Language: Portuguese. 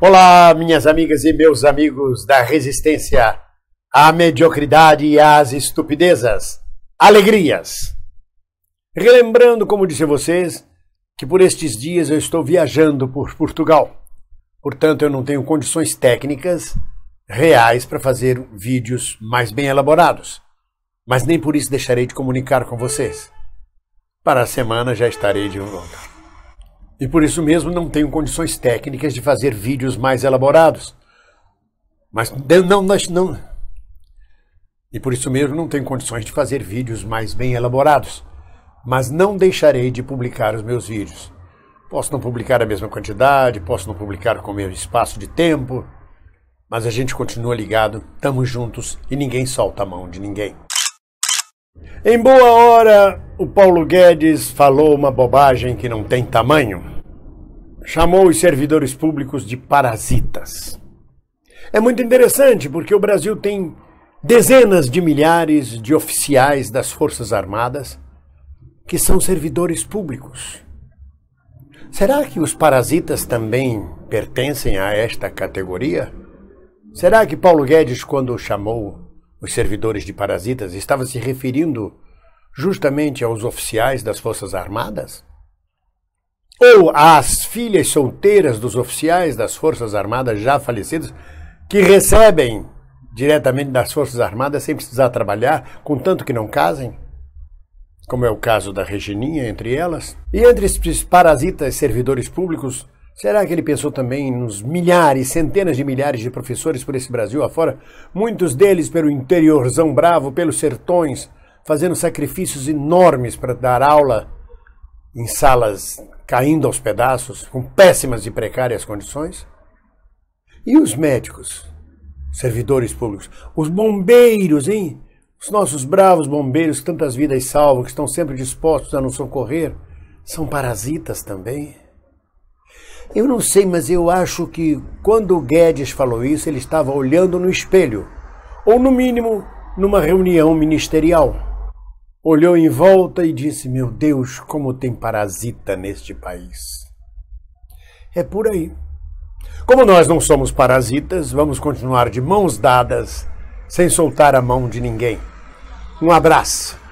Olá, minhas amigas e meus amigos da resistência à mediocridade e às estupidezas, alegrias. Relembrando, como disse a vocês, que por estes dias eu estou viajando por Portugal. Portanto, eu não tenho condições técnicas reais para fazer vídeos mais bem elaborados. Mas nem por isso deixarei de comunicar com vocês. Para a semana já estarei de volta. E por isso mesmo não tenho condições técnicas de fazer vídeos mais elaborados. Mas não, nós não. E por isso mesmo não tenho condições de fazer vídeos mais bem elaborados. Mas não deixarei de publicar os meus vídeos. Posso não publicar a mesma quantidade, posso não publicar com o mesmo espaço de tempo, mas a gente continua ligado, estamos juntos e ninguém solta a mão de ninguém. Em boa hora, o Paulo Guedes falou uma bobagem que não tem tamanho. Chamou os servidores públicos de parasitas. É muito interessante porque o Brasil tem dezenas de milhares de oficiais das Forças Armadas que são servidores públicos. Será que os parasitas também pertencem a esta categoria? Será que Paulo Guedes, quando chamou os servidores de parasitas, estava se referindo justamente aos oficiais das Forças Armadas? Ou às filhas solteiras dos oficiais das Forças Armadas já falecidos, que recebem diretamente das Forças Armadas sem precisar trabalhar, contanto que não casem? Como é o caso da Regininha, entre elas. E entre esses parasitas servidores públicos, Será que ele pensou também nos milhares, centenas de milhares de professores por esse Brasil afora? Muitos deles pelo interiorzão bravo, pelos sertões, fazendo sacrifícios enormes para dar aula em salas caindo aos pedaços, com péssimas e precárias condições? E os médicos, servidores públicos, os bombeiros, hein? Os nossos bravos bombeiros, tantas vidas salvam, que estão sempre dispostos a nos socorrer, são parasitas também? Eu não sei, mas eu acho que quando o Guedes falou isso, ele estava olhando no espelho, ou no mínimo numa reunião ministerial. Olhou em volta e disse: Meu Deus, como tem parasita neste país. É por aí. Como nós não somos parasitas, vamos continuar de mãos dadas, sem soltar a mão de ninguém. Um abraço.